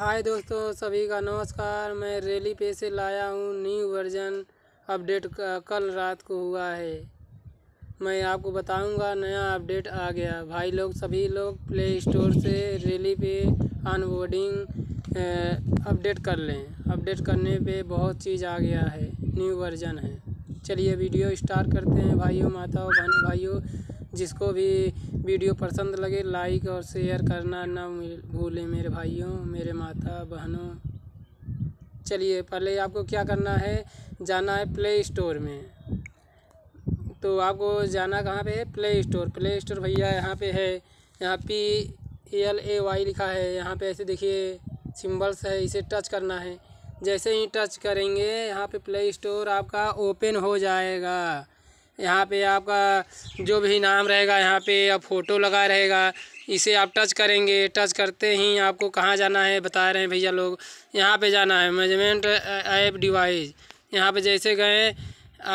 हाय दोस्तों सभी का नमस्कार मैं रैली पे से लाया हूँ न्यू वर्जन अपडेट कल रात को हुआ है मैं आपको बताऊंगा नया अपडेट आ गया भाई लोग सभी लोग प्ले स्टोर से रैली पे ऑनबोर्डिंग अपडेट कर लें अपडेट करने पे बहुत चीज़ आ गया है न्यू वर्जन है चलिए वीडियो स्टार्ट करते हैं भाइयों माताओं बहनों भाइयों जिसको भी वीडियो पसंद लगे लाइक और शेयर करना ना भूलें मेरे भाइयों मेरे माता बहनों चलिए पहले आपको क्या करना है जाना है प्ले स्टोर में तो आपको जाना कहाँ पे है प्ले स्टोर प्ले स्टोर भैया यहाँ पे है यहाँ पी एल ए वाई लिखा है यहाँ पे ऐसे देखिए सिंबल्स है इसे टच करना है जैसे ही टच करेंगे यहाँ पे प्ले स्टोर आपका ओपन हो जाएगा यहाँ पे आपका जो भी नाम रहेगा यहाँ पे आप फ़ोटो लगा रहेगा इसे आप टच करेंगे टच करते ही आपको कहाँ जाना है बता रहे हैं भैया लोग यहाँ पे जाना है मेजरमेंट ऐप डिवाइस यहाँ पे जैसे गए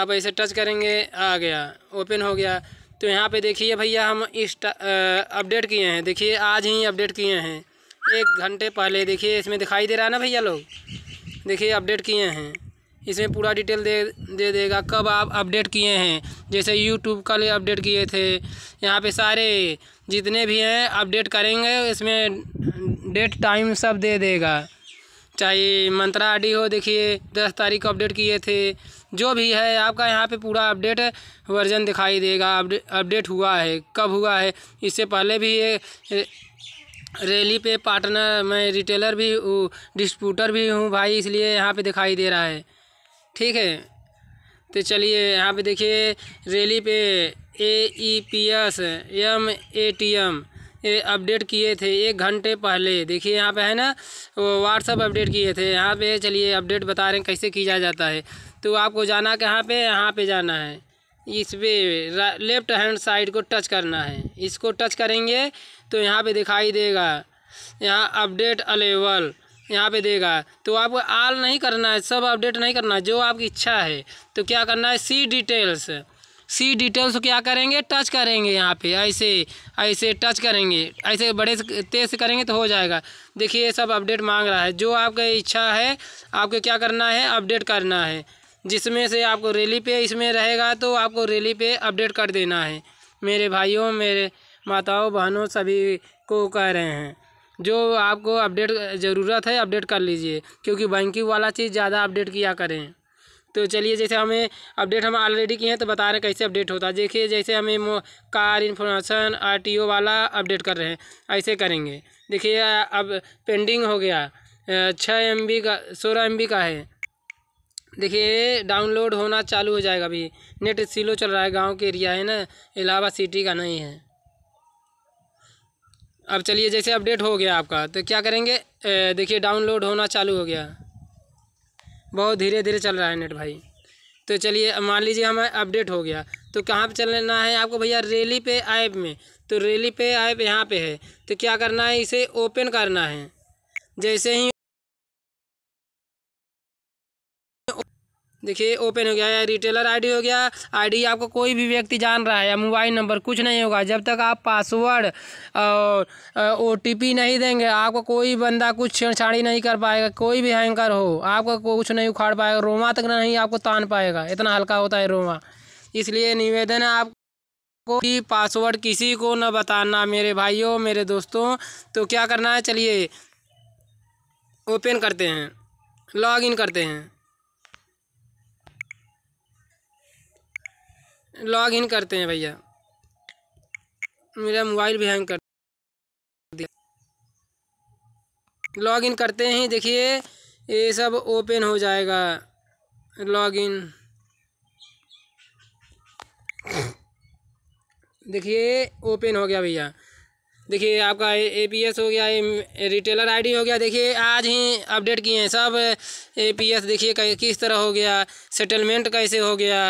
आप ऐसे टच करेंगे आ गया ओपन हो गया तो यहाँ पे देखिए भैया हम इस अपडेट uh, किए हैं देखिए आज ही अपडेट किए हैं एक घंटे पहले देखिए इसमें दिखाई दे रहा है ना भैया लोग देखिए अपडेट किए हैं इसमें पूरा डिटेल दे दे देगा कब आप अपडेट किए हैं जैसे यूट्यूब का लिए अपडेट किए थे यहाँ पे सारे जितने भी हैं अपडेट करेंगे इसमें डेट टाइम सब दे देगा चाहे मंत्रा आईडी हो देखिए दस तारीख को अपडेट किए थे जो भी है आपका यहाँ पे पूरा अपडेट वर्जन दिखाई देगा अपडेट हुआ है कब हुआ है इससे पहले भी ये रैली पे पार्टनर मैं रिटेलर भी डिस्ट्रीब्यूटर भी हूँ भाई इसलिए यहाँ पे दिखाई दे रहा है ठीक है तो चलिए यहाँ पे देखिए रैली पे A E P S M A T M ये अपडेट किए थे एक घंटे पहले देखिए यहाँ पे है ना व्हाट्सअप अपडेट किए थे यहाँ पे चलिए अपडेट बता रहे हैं कैसे किया जाता है तो आपको जाना कहाँ पे यहाँ पे जाना है इस पर लेफ्ट हैंड साइड को टच करना है इसको टच करेंगे तो यहाँ पे दिखाई देगा यहाँ अपडेट अलेवल यहाँ पे देगा तो आपको आल नहीं करना है सब अपडेट नहीं करना है जो आपकी इच्छा है तो क्या करना है सी डिटेल्स सी डिटेल्स को क्या करेंगे टच करेंगे यहाँ पे ऐसे ऐसे टच करेंगे ऐसे बड़े तेज से करेंगे तो हो जाएगा देखिए ये सब अपडेट मांग रहा है जो आपका इच्छा है आपको क्या करना है अपडेट करना है जिसमें से आपको रैली पे इसमें रहेगा तो आपको रैली पे अपडेट कर देना है मेरे भाइयों मेरे माताओं बहनों सभी को कह रहे हैं जो आपको अपडेट ज़रूरत है अपडेट कर लीजिए क्योंकि बैंकिंग वाला चीज़ ज़्यादा अपडेट किया करें तो चलिए जैसे हमें अपडेट हम ऑलरेडी किए हैं तो बता रहे हैं कैसे अपडेट होता है देखिए जैसे हमें कार इन्फॉर्मेशन आर वाला अपडेट कर रहे हैं ऐसे करेंगे देखिए अब पेंडिंग हो गया छः एम का सोलह एम का है देखिए डाउनलोड होना चालू हो जाएगा अभी नेट सिलो चल रहा है गांव के एरिया है ना इलाहाबाद सिटी का नहीं है अब चलिए जैसे अपडेट हो गया आपका तो क्या करेंगे देखिए डाउनलोड होना चालू हो गया बहुत धीरे धीरे चल रहा है नेट भाई तो चलिए मान लीजिए हमें अपडेट हो गया तो कहाँ पे चलना है आपको भैया रेली पे ऐप में तो रेली पे ऐप यहाँ पे है तो क्या करना है इसे ओपन करना है जैसे ही देखिए ओपन हो गया या रिटेलर आईडी हो गया आईडी आपको कोई भी व्यक्ति जान रहा है या मोबाइल नंबर कुछ नहीं होगा जब तक आप पासवर्ड और ओ नहीं देंगे आपको कोई बंदा कुछ छेड़छाड़ी नहीं कर पाएगा कोई भी हैंकर हो आपका कुछ नहीं उखाड़ पाएगा रोमा तक नहीं आपको तान पाएगा इतना हल्का होता है रोमा इसलिए निवेदन है आप को कि पासवर्ड किसी को न बताना मेरे भाइयों मेरे दोस्तों तो क्या करना है चलिए ओपन करते हैं लॉग इन करते हैं लॉग इन करते हैं भैया मेरा मोबाइल भी हैंग कर दिया लॉग इन करते ही देखिए ये सब ओपन हो जाएगा लॉग इन देखिए ओपन हो गया भैया देखिए आपका ए पी एस हो गया रिटेलर आईडी हो गया देखिए आज ही अपडेट किए हैं सब ए पी एस देखिए किस तरह हो गया सेटलमेंट कैसे हो गया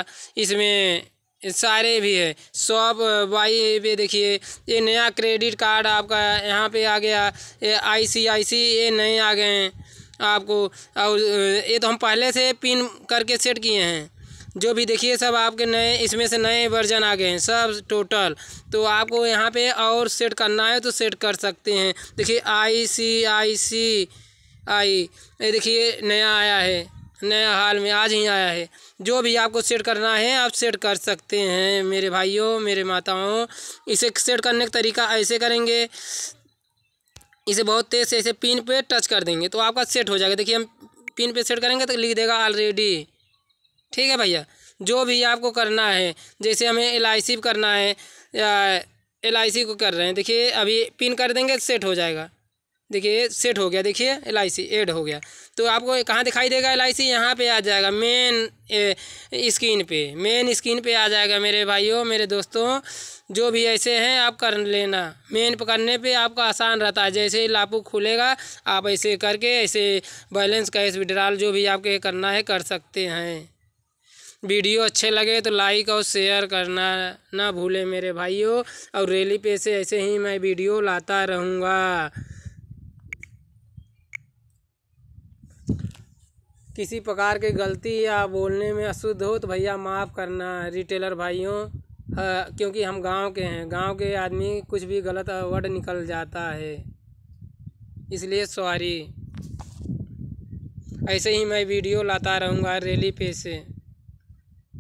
इसमें सारे भी है शॉप वाई पे देखिए ये नया क्रेडिट कार्ड आपका यहाँ पे आ गया ये आई सी आई सी ये नए आ गए हैं आपको और ये तो हम पहले से पिन करके सेट किए हैं जो भी देखिए सब आपके नए इसमें से नए वर्जन आ गए हैं सब टोटल तो आपको यहाँ पे और सेट करना है तो सेट कर सकते हैं देखिए आई सी आई सी आई ये देखिए नया आया है नया हाल में आज ही आया है जो भी आपको सेट करना है आप सेट कर सकते हैं मेरे भाइयों मेरे माताओं इसे सेट करने का तरीका ऐसे करेंगे इसे बहुत तेज़ से ऐसे पिन पे टच कर देंगे तो आपका सेट हो जाएगा देखिए हम पिन पे सेट करेंगे तो लिख देगा ऑलरेडी ठीक है भैया जो भी आपको करना है जैसे हमें एल करना है या एल को कर रहे हैं देखिए अभी पिन कर देंगे सेट हो जाएगा देखिए सेट हो गया देखिए एल ऐड हो गया तो आपको कहाँ दिखाई देगा एल आई सी यहाँ पर आ जाएगा मेन स्क्रीन पे मेन स्क्रीन पे आ जाएगा मेरे भाइयों मेरे दोस्तों जो भी ऐसे हैं आप कर लेना मेन करने पे आपका आसान रहता है जैसे लापू खुलेगा आप ऐसे करके ऐसे बैलेंस कैश विड्रॉल जो भी आपके करना है कर सकते हैं वीडियो अच्छे लगे तो लाइक और शेयर करना ना भूलें मेरे भाइयों और रैली पे से ऐसे ही मैं वीडियो लाता रहूँगा किसी प्रकार की गलती या बोलने में अशुद्ध हो तो भैया माफ़ करना रिटेलर भाइयों क्योंकि हम गांव के हैं गांव के आदमी कुछ भी गलत वर्ड निकल जाता है इसलिए सॉरी ऐसे ही मैं वीडियो लाता रहूँगा रैली पे से